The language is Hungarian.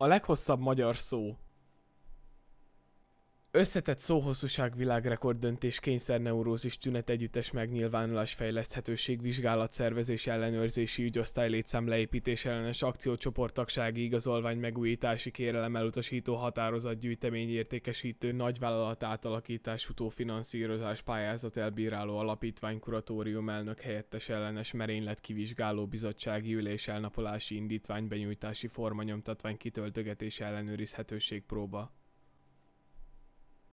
a leghosszabb magyar szó Összetett szóhosszúság világrekord döntés kényszerneurózis tünet együttes megnyilvánulás fejleszthetőség vizsgálat szervezés ellenőrzési ügyosztály létszám leépítés ellenes akciócsoport tagsági igazolvány megújítási kérelem elutasító határozat gyűjtemény értékesítő nagyvállalat átalakítás utófinanszírozás pályázat elbíráló alapítvány kuratórium elnök helyettes ellenes merénylet kivizsgáló bizottsági ülés elnapolási indítvány benyújtási formanyomtatvány kitöltögetés ellenőrizhetőség próba.